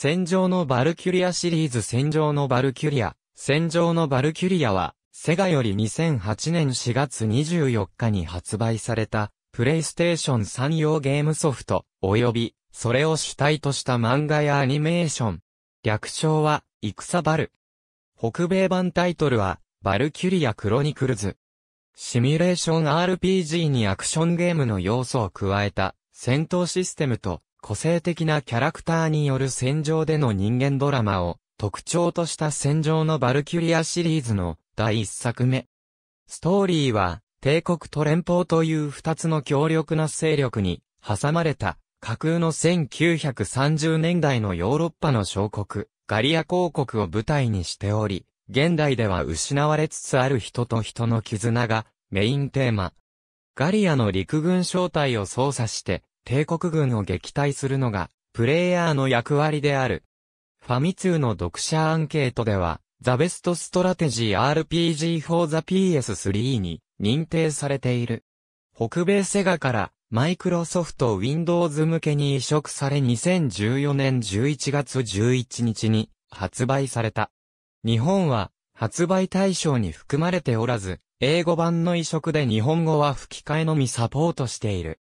戦場のバルキュリアシリーズ戦場のバルキュリア。戦場のバルキュリアは、セガより2008年4月24日に発売された、プレイステーション3用ゲームソフト、及び、それを主体とした漫画やアニメーション。略称は、戦バル。北米版タイトルは、バルキュリアクロニクルズ。シミュレーション RPG にアクションゲームの要素を加えた戦闘システムと個性的なキャラクターによる戦場での人間ドラマを特徴とした戦場のバルキュリアシリーズの第一作目。ストーリーは帝国と連邦という二つの強力な勢力に挟まれた架空の1930年代のヨーロッパの小国、ガリア公国を舞台にしており、現代では失われつつある人と人の絆がメインテーマ。ガリアの陸軍小隊を操作して帝国軍を撃退するのが、プレイヤーの役割である。ファミ通の読者アンケートでは、ザベストストラテジー RPG for the PS3 に認定されている。北米セガからマイクロソフト Windows 向けに移植され2014年11月11日に発売された。日本は発売対象に含まれておらず、英語版の移植で日本語は吹き替えのみサポートしている。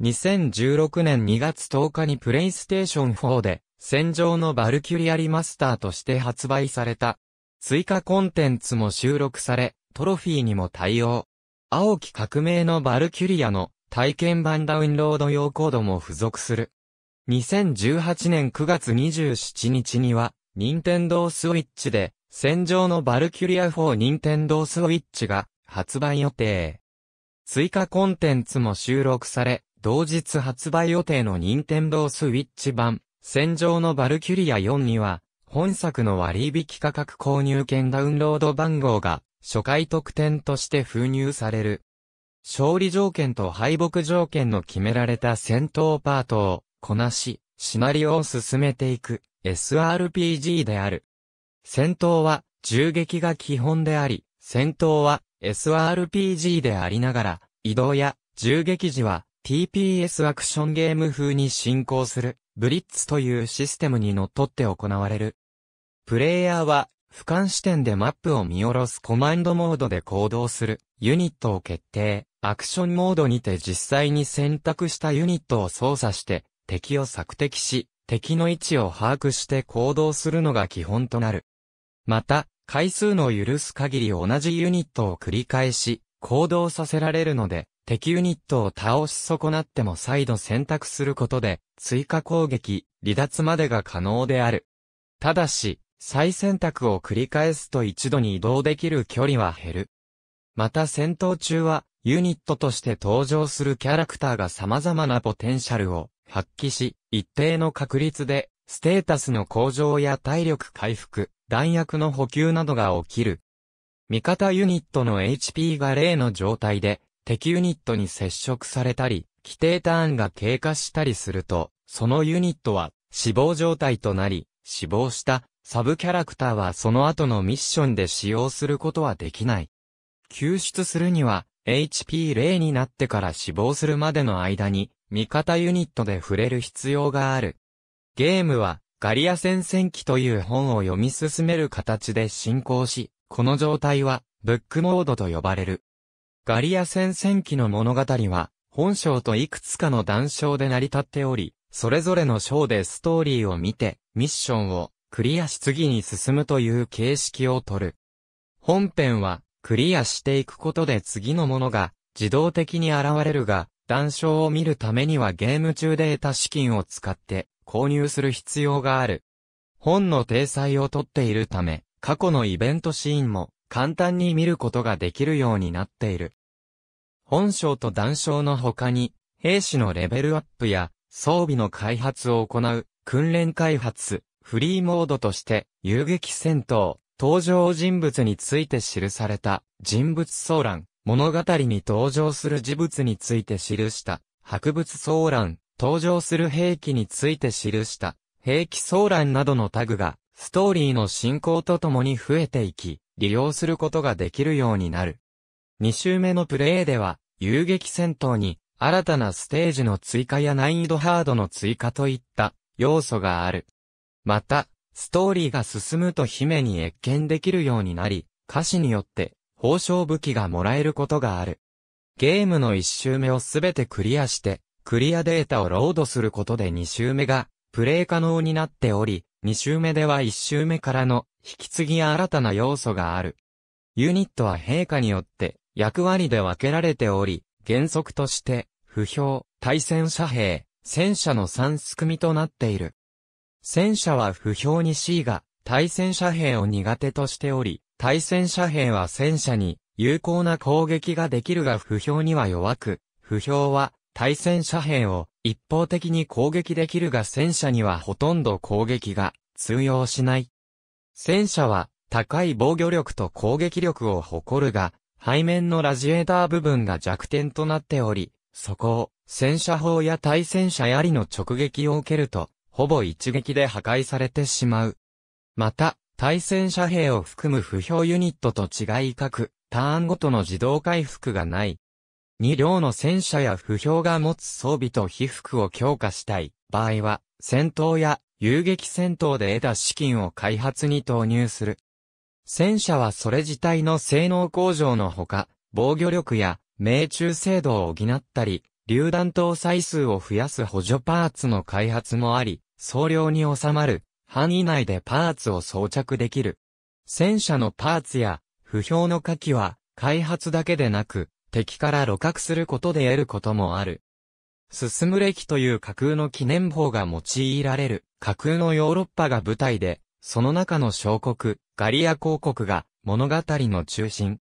2016年2月10日にプレイステーション4で、戦場のバルキュリアリマスターとして発売された。追加コンテンツも収録され、トロフィーにも対応。青き革命のバルキュリアの体験版ダウンロード用コードも付属する。2018年9月27日には、任天堂 switch で、戦場のバルキュリア4任天堂 switch が発売予定。追加コンテンツも収録され、同日発売予定の任天堂スイッチ版、戦場のバルキュリア4には、本作の割引価格購入券ダウンロード番号が、初回特典として封入される。勝利条件と敗北条件の決められた戦闘パートを、こなし、シナリオを進めていく SRPG である。戦闘は銃撃が基本であり、戦闘は SRPG でありながら、移動や銃撃時は TPS アクションゲーム風に進行する、ブリッツというシステムにのっとって行われる。プレイヤーは、俯瞰視点でマップを見下ろすコマンドモードで行動する、ユニットを決定、アクションモードにて実際に選択したユニットを操作して、敵を索敵し、敵の位置を把握して行動するのが基本となる。また、回数の許す限り同じユニットを繰り返し、行動させられるので、敵ユニットを倒し損なっても再度選択することで、追加攻撃、離脱までが可能である。ただし、再選択を繰り返すと一度に移動できる距離は減る。また戦闘中は、ユニットとして登場するキャラクターが様々なポテンシャルを発揮し、一定の確率で、ステータスの向上や体力回復、弾薬の補給などが起きる。味方ユニットの HP が0の状態で、敵ユニットに接触されたり、規定ターンが経過したりすると、そのユニットは死亡状態となり、死亡したサブキャラクターはその後のミッションで使用することはできない。救出するには、HP0 になってから死亡するまでの間に、味方ユニットで触れる必要がある。ゲームは、ガリア戦戦記という本を読み進める形で進行し、この状態は、ブックモードと呼ばれる。ガリア戦戦記の物語は、本章といくつかの談章で成り立っており、それぞれの章でストーリーを見て、ミッションをクリアし次に進むという形式をとる。本編は、クリアしていくことで次のものが自動的に現れるが、談章を見るためにはゲーム中で得た資金を使って購入する必要がある。本の体裁をとっているため、過去のイベントシーンも簡単に見ることができるようになっている。本章と談章の他に、兵士のレベルアップや装備の開発を行う、訓練開発、フリーモードとして、遊撃戦闘、登場人物について記された人物騒乱、物語に登場する事物について記した博物騒乱、登場する兵器について記した兵器騒乱などのタグがストーリーの進行とともに増えていき、利用することができるようになる。2周目のプレイでは、遊撃戦闘に、新たなステージの追加や難易度ハードの追加といった要素がある。また、ストーリーが進むと姫に越見できるようになり、歌詞によって報奨武器がもらえることがある。ゲームの1周目をすべてクリアして、クリアデータをロードすることで2周目がプレイ可能になっており、2周目では1周目からの引き継ぎや新たな要素がある。ユニットは陛下によって役割で分けられており、原則として、不評、対戦車兵、戦車の3すくみとなっている。戦車は不評に C が、対戦車兵を苦手としており、対戦車兵は戦車に有効な攻撃ができるが不評には弱く、不評は対戦車兵を一方的に攻撃できるが戦車にはほとんど攻撃が通用しない。戦車は高い防御力と攻撃力を誇るが、背面のラジエーター部分が弱点となっており、そこを戦車砲や対戦車槍の直撃を受けると、ほぼ一撃で破壊されてしまう。また、対戦車兵を含む不評ユニットと違い各、ターンごとの自動回復がない。2両の戦車や不評が持つ装備と被服を強化したい場合は、戦闘や遊撃戦闘で得た資金を開発に投入する。戦車はそれ自体の性能向上のほか、防御力や命中精度を補ったり、榴弾搭載数を増やす補助パーツの開発もあり、総量に収まる範囲内でパーツを装着できる。戦車のパーツや、不評の火器は、開発だけでなく、敵から露獲することで得ることもある。進む歴という架空の記念法が用いられる架空のヨーロッパが舞台で、その中の小国、ガリア公国が物語の中心。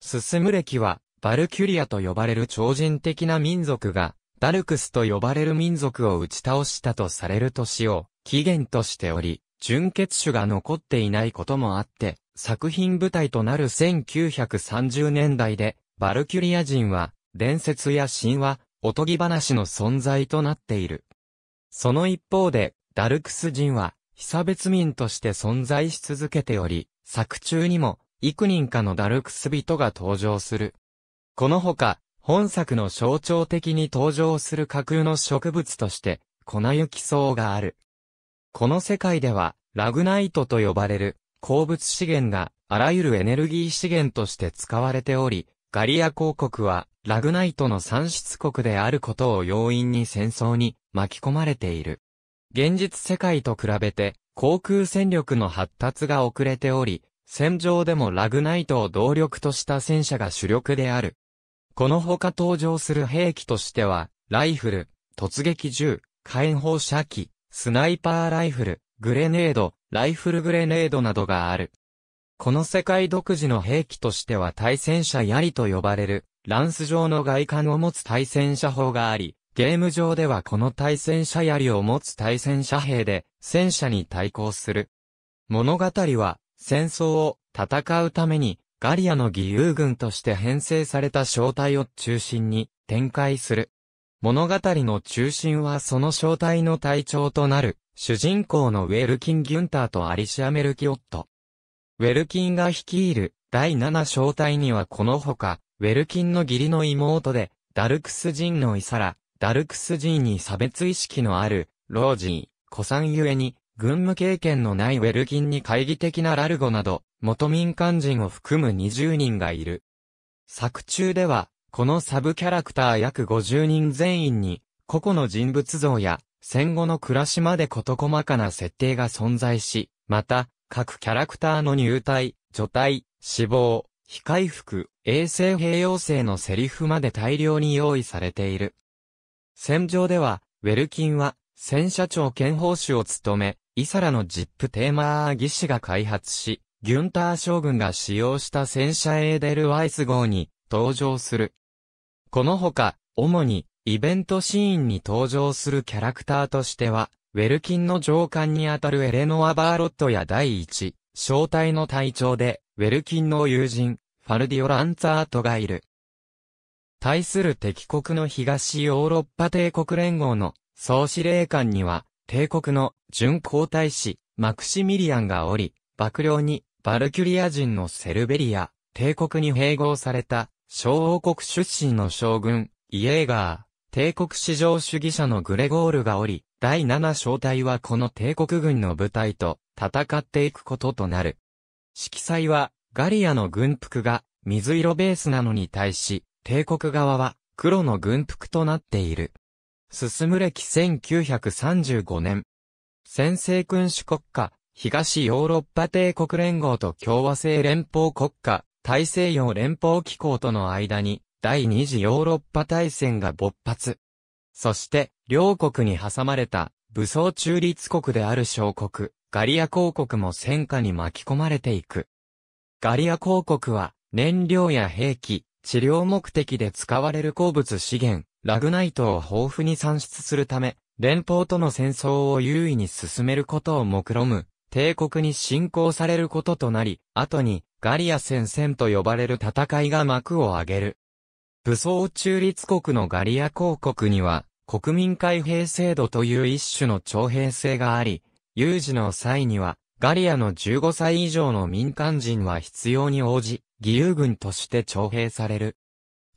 進む歴は、バルキュリアと呼ばれる超人的な民族が、ダルクスと呼ばれる民族を打ち倒したとされる年を起源としており、純血種が残っていないこともあって、作品舞台となる1930年代でバルキュリア人は、伝説や神話、おとぎ話の存在となっている。その一方で、ダルクス人は、被差別民として存在し続けており、作中にも、幾人かのダルクス人が登場する。このほか、本作の象徴的に登場する架空の植物として、粉雪草がある。この世界では、ラグナイトと呼ばれる、鉱物資源が、あらゆるエネルギー資源として使われており、ガリア公国は、ラグナイトの産出国であることを要因に戦争に巻き込まれている。現実世界と比べて、航空戦力の発達が遅れており、戦場でもラグナイトを動力とした戦車が主力である。このほか登場する兵器としては、ライフル、突撃銃、火炎放射器、スナイパーライフル、グレネード、ライフルグレネードなどがある。この世界独自の兵器としては対戦車槍と呼ばれる、ランス状の外観を持つ対戦車砲があり、ゲーム上ではこの対戦車槍を持つ対戦車兵で、戦車に対抗する。物語は、戦争を戦うために、ガリアの義勇軍として編成された正体を中心に展開する。物語の中心はその正体の隊長となる、主人公のウェルキン・ギュンターとアリシア・メルキオット。ウェルキンが率いる第7小隊にはこのほか、ウェルキンの義理の妹で、ダルクス人のイサラ、ダルクス人に差別意識のある、ロージー、古参ゆえに、軍務経験のないウェルキンに懐疑的なラルゴなど、元民間人を含む20人がいる。作中では、このサブキャラクター約50人全員に、個々の人物像や、戦後の暮らしまで事細かな設定が存在し、また、各キャラクターの入隊、除隊、死亡、非回復、衛星併用性のセリフまで大量に用意されている。戦場では、ウェルキンは、戦車長兼砲手を務め、イサラのジップテーマー技師が開発し、ギュンター将軍が使用した戦車エーデルワイス号に登場する。このほか、主にイベントシーンに登場するキャラクターとしては、ウェルキンの上官にあたるエレノア・バーロットや第一、正体の隊長で、ウェルキンの友人、ファルディオ・ランツァートがいる。対する敵国の東ヨーロッパ帝国連合の総司令官には、帝国の巡航大使、マクシミリアンがおり、幕僚に、バルキュリア人のセルベリア、帝国に併合された、小王国出身の将軍、イエーガー、帝国史上主義者のグレゴールがおり、第7小隊はこの帝国軍の部隊と戦っていくこととなる。色彩は、ガリアの軍服が水色ベースなのに対し、帝国側は黒の軍服となっている。進む歴1935年。先制君主国家、東ヨーロッパ帝国連合と共和制連邦国家、大西洋連邦機構との間に、第二次ヨーロッパ大戦が勃発。そして、両国に挟まれた武装中立国である小国、ガリア公国も戦火に巻き込まれていく。ガリア公国は燃料や兵器、治療目的で使われる鉱物資源、ラグナイトを豊富に産出するため、連邦との戦争を優位に進めることを目論む、帝国に侵攻されることとなり、後にガリア戦線と呼ばれる戦いが幕を上げる。武装中立国のガリア公国には、国民開閉制度という一種の徴兵制があり、有事の際には、ガリアの15歳以上の民間人は必要に応じ、義勇軍として徴兵される。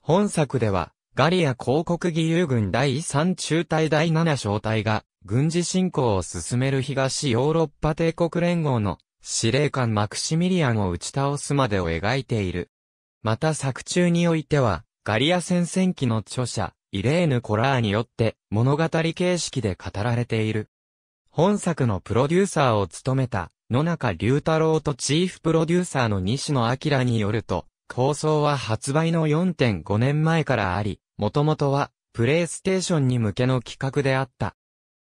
本作では、ガリア広告義勇軍第3中隊第7小隊が、軍事侵攻を進める東ヨーロッパ帝国連合の司令官マクシミリアンを打ち倒すまでを描いている。また作中においては、ガリア戦線記の著者、イレーヌ・コラーによって物語形式で語られている。本作のプロデューサーを務めた野中龍太郎とチーフプロデューサーの西野明によると、構想は発売の4.5年前からあり、もともとはプレイステーションに向けの企画であった。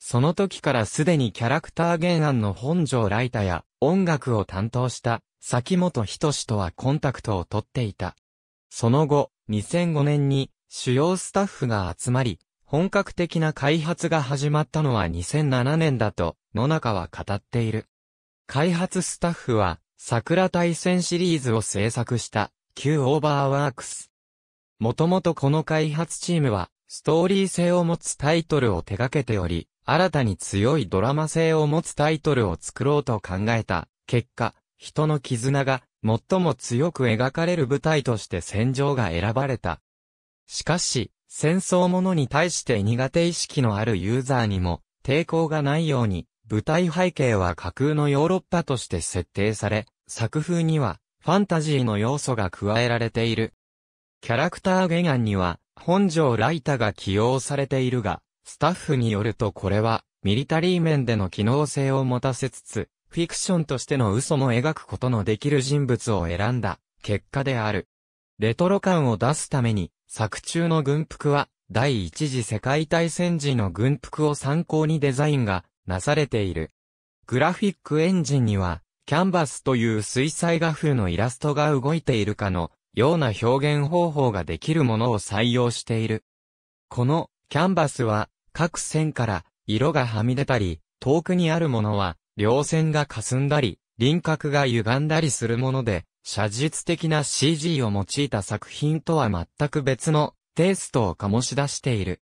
その時からすでにキャラクター原案の本庄ライタや音楽を担当した崎本人志とはコンタクトを取っていた。その後、2005年に主要スタッフが集まり、本格的な開発が始まったのは2007年だと、野中は語っている。開発スタッフは、桜大戦シリーズを制作した、Q オーバーワークス。もともとこの開発チームは、ストーリー性を持つタイトルを手掛けており、新たに強いドラマ性を持つタイトルを作ろうと考えた。結果、人の絆が最も強く描かれる舞台として戦場が選ばれた。しかし、戦争ものに対して苦手意識のあるユーザーにも抵抗がないように、舞台背景は架空のヨーロッパとして設定され、作風にはファンタジーの要素が加えられている。キャラクター原案には本城ライタが起用されているが、スタッフによるとこれはミリタリー面での機能性を持たせつつ、フィクションとしての嘘も描くことのできる人物を選んだ結果である。レトロ感を出すために、作中の軍服は、第一次世界大戦時の軍服を参考にデザインがなされている。グラフィックエンジンには、キャンバスという水彩画風のイラストが動いているかのような表現方法ができるものを採用している。このキャンバスは各線から色がはみ出たり、遠くにあるものは両線が霞んだり、輪郭が歪んだりするもので、写実的な CG を用いた作品とは全く別のテイストを醸し出している。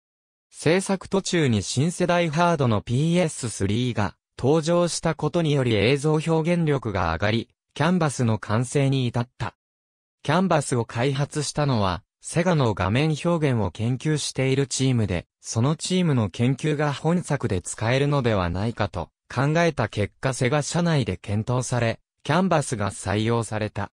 制作途中に新世代ハードの PS3 が登場したことにより映像表現力が上がり、キャンバスの完成に至った。キャンバスを開発したのは、セガの画面表現を研究しているチームで、そのチームの研究が本作で使えるのではないかと考えた結果セガ社内で検討され、キャンバスが採用された。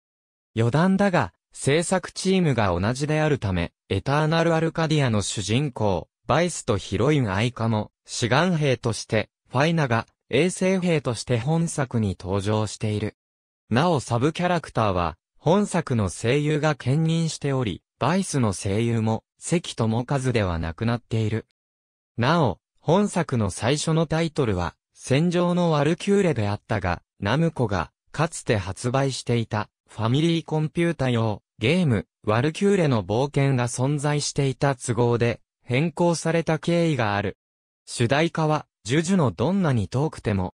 余談だが、制作チームが同じであるため、エターナル・アルカディアの主人公、バイスとヒロイン・アイカも、志願兵として、ファイナが、衛星兵として本作に登場している。なおサブキャラクターは、本作の声優が兼任しており、バイスの声優も、関智和ではなくなっている。なお、本作の最初のタイトルは、戦場のワルキューレであったが、ナムコが、かつて発売していた、ファミリーコンピュータ用、ゲーム、ワルキューレの冒険が存在していた都合で、変更された経緯がある。主題歌は、ジュジュのどんなに遠くても。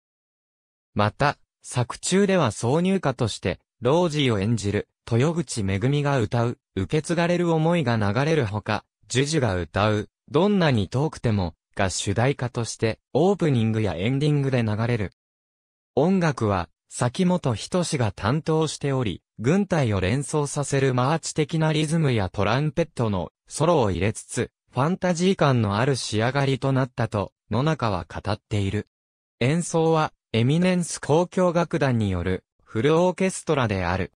また、作中では挿入歌として、ロージーを演じる、豊口めぐみが歌う、受け継がれる思いが流れるほか、ジュジュが歌う、どんなに遠くても、が主題歌として、オープニングやエンディングで流れる。音楽は、崎本人志が担当しており、軍隊を連想させるマーチ的なリズムやトランペットのソロを入れつつ、ファンタジー感のある仕上がりとなったと、野中は語っている。演奏は、エミネンス交響楽団による、フルオーケストラである。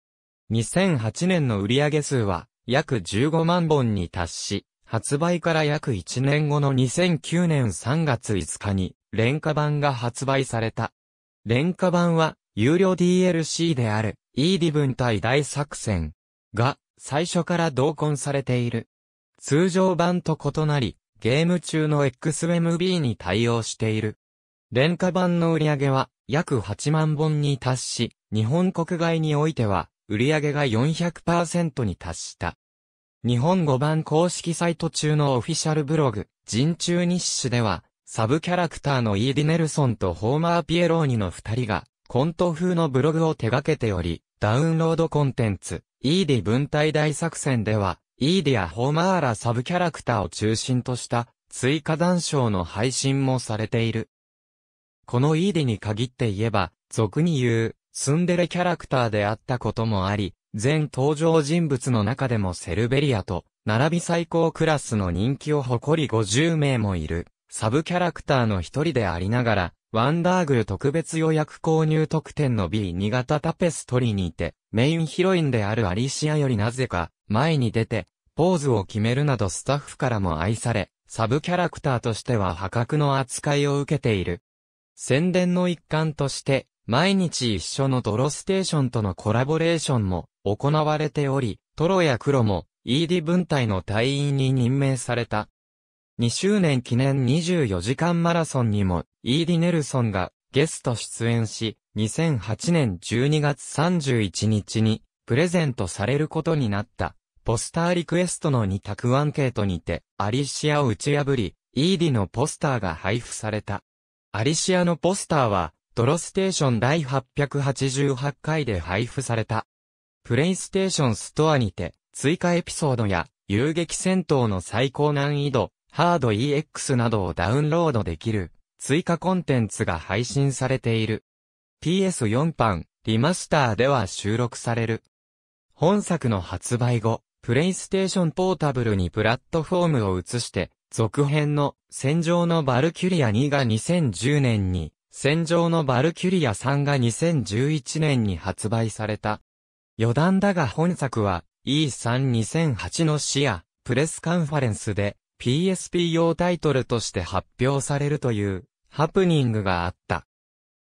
2008年の売上数は、約15万本に達し、発売から約1年後の2009年3月5日に、廉価版が発売された。廉価版は、有料 DLC である、イーディン対大作戦が最初から同梱されている。通常版と異なり、ゲーム中の XMB に対応している。廉価版の売り上げは約8万本に達し、日本国外においては売り上げが400%に達した。日本語版公式サイト中のオフィシャルブログ、人中日誌では、サブキャラクターのイーディネルソンとホーマー・ピエローニの二人が、コント風のブログを手掛けており、ダウンロードコンテンツ、イーディ文体大作戦では、イーディやホマーラサブキャラクターを中心とした追加談笑の配信もされている。このイーディに限って言えば、俗に言う、スンデレキャラクターであったこともあり、全登場人物の中でもセルベリアと、並び最高クラスの人気を誇り50名もいる、サブキャラクターの一人でありながら、ワンダーグル特別予約購入特典の B2 型タペストリーにて、メインヒロインであるアリシアよりなぜか、前に出て、ポーズを決めるなどスタッフからも愛され、サブキャラクターとしては破格の扱いを受けている。宣伝の一環として、毎日一緒のドロステーションとのコラボレーションも行われており、トロやクロも ED 分隊の隊員に任命された。2周年記念24時間マラソンにもイーディ・ネルソンがゲスト出演し、2008年12月31日にプレゼントされることになった。ポスターリクエストの2択アンケートにて、アリシアを打ち破り、イーディのポスターが配布された。アリシアのポスターは、ドロステーション第888回で配布された。プレイステーションストアにて、追加エピソードや、遊撃戦闘の最高難易度、ハード EX などをダウンロードできる。追加コンテンツが配信されている。PS4 版、リマスターでは収録される。本作の発売後、プレイステーションポータブルにプラットフォームを移して、続編の戦場のバルキュリア2が2010年に、戦場のバルキュリア3が2011年に発売された。余談だが本作は E32008 の視野、プレスカンファレンスで PSP 用タイトルとして発表されるというハプニングがあった。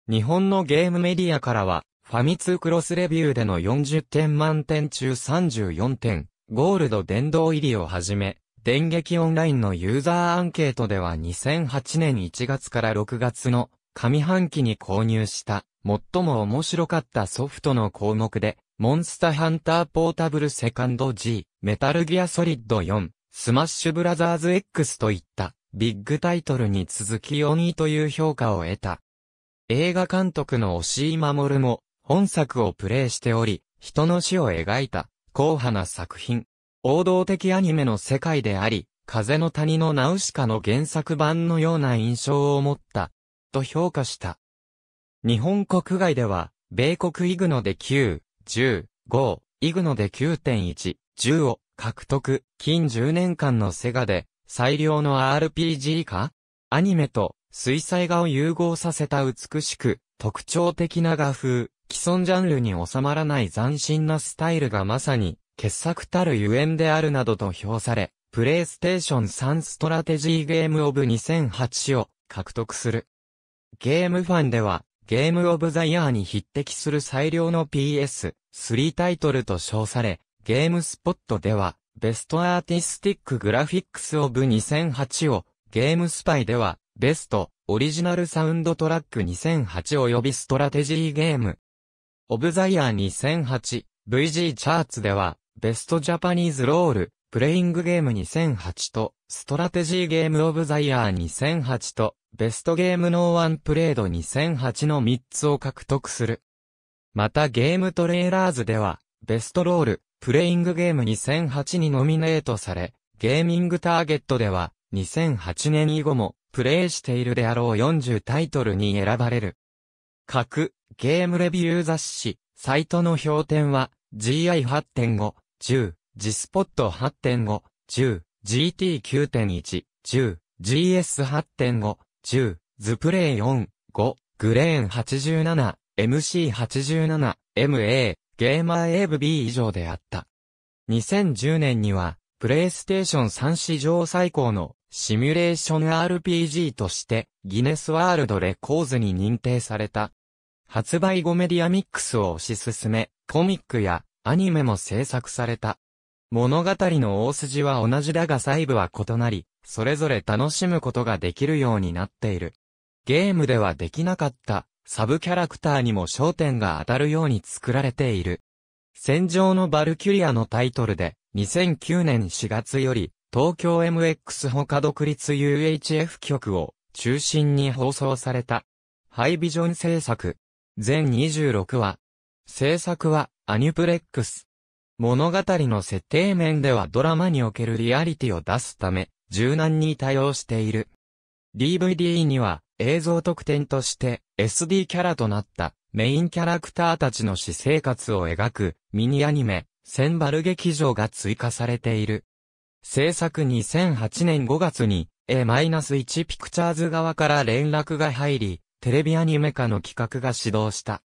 日本のゲームメディアからは、ファミ通クロスレビューでの40点満点中34点、ゴールド電動入りをはじめ、電撃オンラインのユーザーアンケートでは2008年1月から6月の上半期に購入した最も面白かったソフトの項目で、モンスターハンターポータブルセカンド G、メタルギアソリッド4、スマッシュブラザーズ X といったビッグタイトルに続き4位という評価を得た。映画監督の押井守も本作をプレイしており、人の死を描いた硬派な作品。王道的アニメの世界であり、風の谷のナウシカの原作版のような印象を持った、と評価した。日本国外では、米国イグノで9、10、5、イグノで9.1、10を獲得、近10年間のセガで、最良の RPG かアニメと水彩画を融合させた美しく、特徴的な画風、既存ジャンルに収まらない斬新なスタイルがまさに、傑作たるゆえんであるなどと評され、プレイステーション3ストラテジーゲームオブ2008を獲得する。ゲームファンでは、ゲームオブザイヤーに匹敵する最良の PS3 タイトルと称され、ゲームスポットでは、ベストアーティスティックグラフィックスオブ2008を、ゲームスパイでは、ベスト、オリジナルサウンドトラック2008及びストラテジーゲーム。オブザイヤー2008、VG チャーツでは、ベストジャパニーズロール、プレイングゲーム2008と、ストラテジーゲームオブザイヤー2008と、ベストゲームノーワンプレード2008の3つを獲得する。またゲームトレーラーズでは、ベストロール、プレイングゲーム2008にノミネートされ、ゲーミングターゲットでは、2008年以後も、プレイしているであろう40タイトルに選ばれる。各、ゲームレビュー雑誌、サイトの評点は、GI8.5、10、Gspot8.5、10、GT9.1、10、GS8.5、10、ズプレイ4、5、グレーン87、MC87、MA、ゲーマー AVB 以上であった。2010年には、プレイステーション3史上最高のシミュレーション RPG としてギネスワールドレコーズに認定された。発売後メディアミックスを推し進め、コミックやアニメも制作された。物語の大筋は同じだが細部は異なり、それぞれ楽しむことができるようになっている。ゲームではできなかったサブキャラクターにも焦点が当たるように作られている。戦場のバルキュリアのタイトルで、2009年4月より、東京 MX 他独立 UHF 局を中心に放送された。ハイビジョン制作。全26話。制作はアニプレックス。物語の設定面ではドラマにおけるリアリティを出すため、柔軟に対応している。DVD には映像特典として SD キャラとなったメインキャラクターたちの私生活を描くミニアニメ、センバル劇場が追加されている。制作2008年5月に A-1 ピクチャーズ側から連絡が入り、テレビアニメ化の企画が始動した。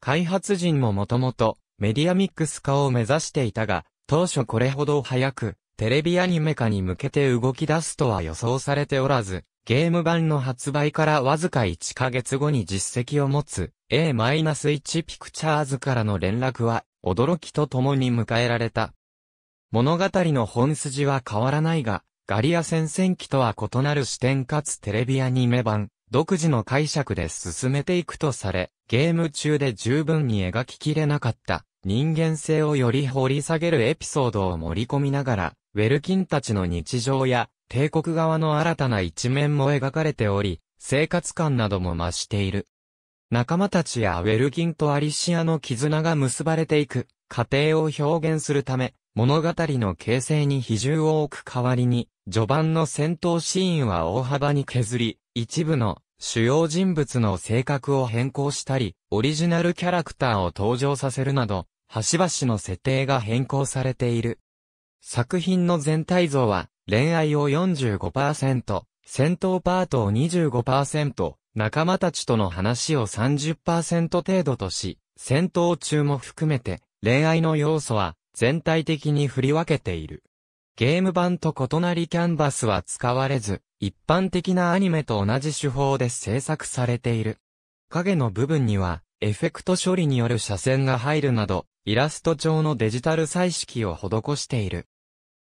開発陣ももともとメディアミックス化を目指していたが、当初これほど早くテレビアニメ化に向けて動き出すとは予想されておらず、ゲーム版の発売からわずか1ヶ月後に実績を持つ A-1 ピクチャーズからの連絡は驚きと共に迎えられた。物語の本筋は変わらないが、ガリア戦線機とは異なる視点かつテレビアニメ版、独自の解釈で進めていくとされ、ゲーム中で十分に描ききれなかった人間性をより掘り下げるエピソードを盛り込みながら、ウェルキンたちの日常や帝国側の新たな一面も描かれており、生活感なども増している。仲間たちやウェルギンとアリシアの絆が結ばれていく、過程を表現するため、物語の形成に比重を置く代わりに、序盤の戦闘シーンは大幅に削り、一部の主要人物の性格を変更したり、オリジナルキャラクターを登場させるなど、端々の設定が変更されている。作品の全体像は、恋愛を45%、戦闘パートを25%、仲間たちとの話を30%程度とし、戦闘中も含めて、恋愛の要素は全体的に振り分けている。ゲーム版と異なりキャンバスは使われず、一般的なアニメと同じ手法で制作されている。影の部分には、エフェクト処理による斜線が入るなど、イラスト調のデジタル彩色を施している。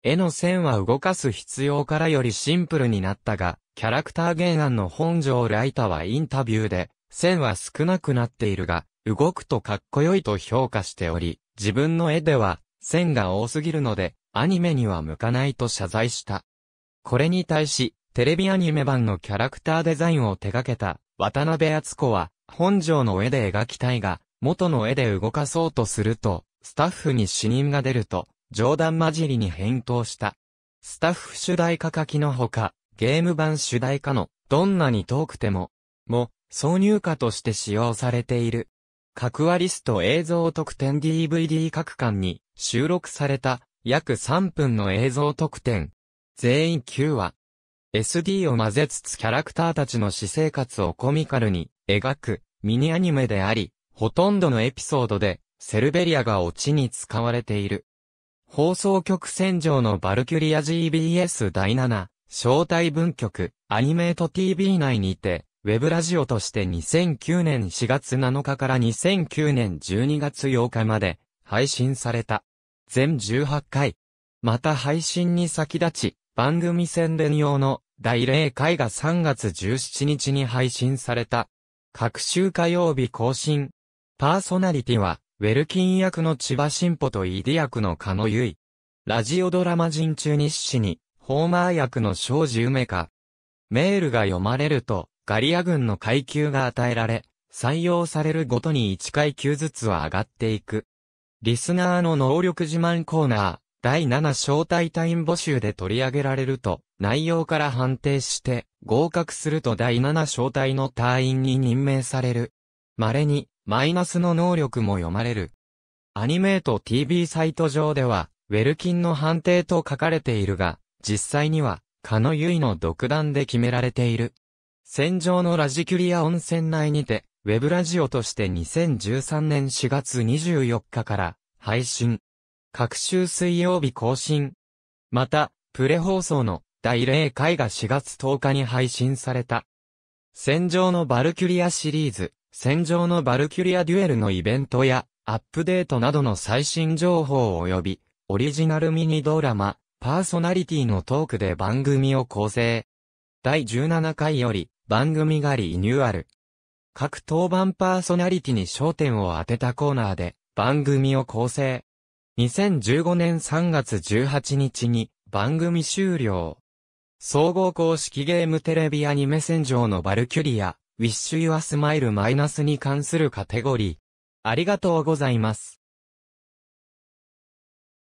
絵の線は動かす必要からよりシンプルになったが、キャラクター原案の本庄ライタはインタビューで、線は少なくなっているが、動くとかっこよいと評価しており、自分の絵では、線が多すぎるので、アニメには向かないと謝罪した。これに対し、テレビアニメ版のキャラクターデザインを手掛けた、渡辺敦子は、本庄の絵で描きたいが、元の絵で動かそうとすると、スタッフに死人が出ると、冗談交じりに返答した。スタッフ主題歌書きのほか、ゲーム版主題歌の、どんなに遠くても、も、挿入歌として使用されている。各話リスト映像特典 DVD 各館に収録された約3分の映像特典。全員9話。SD を混ぜつつキャラクターたちの私生活をコミカルに描くミニアニメであり、ほとんどのエピソードでセルベリアがオチに使われている。放送局戦場のバルキュリア GBS 第7、招待文局、アニメート TV 内にて、ウェブラジオとして2009年4月7日から2009年12月8日まで配信された。全18回。また配信に先立ち、番組宣伝用の第0回が3月17日に配信された。各週火曜日更新。パーソナリティは、ウェルキン役の千葉新歩とイディ役の加野由衣。ラジオドラマ人中日誌に、ホーマー役の庄司梅香。メールが読まれると、ガリア軍の階級が与えられ、採用されるごとに1階級ずつは上がっていく。リスナーの能力自慢コーナー、第7招待隊員募集で取り上げられると、内容から判定して、合格すると第7招待の隊員に任命される。稀に、マイナスの能力も読まれる。アニメート TV サイト上では、ウェルキンの判定と書かれているが、実際には、カノユイの独断で決められている。戦場のラジキュリア温泉内にて、ウェブラジオとして2013年4月24日から配信。各週水曜日更新。また、プレ放送の第0回が4月10日に配信された。戦場のバルキュリアシリーズ。戦場のバルキュリアデュエルのイベントや、アップデートなどの最新情報及び、オリジナルミニドラマ、パーソナリティのトークで番組を構成。第17回より、番組がリニューアル。各当番パーソナリティに焦点を当てたコーナーで、番組を構成。2015年3月18日に、番組終了。総合公式ゲームテレビアニメ戦場のバルキュリア、Wish You a Smile- に関するカテゴリー。ありがとうございます。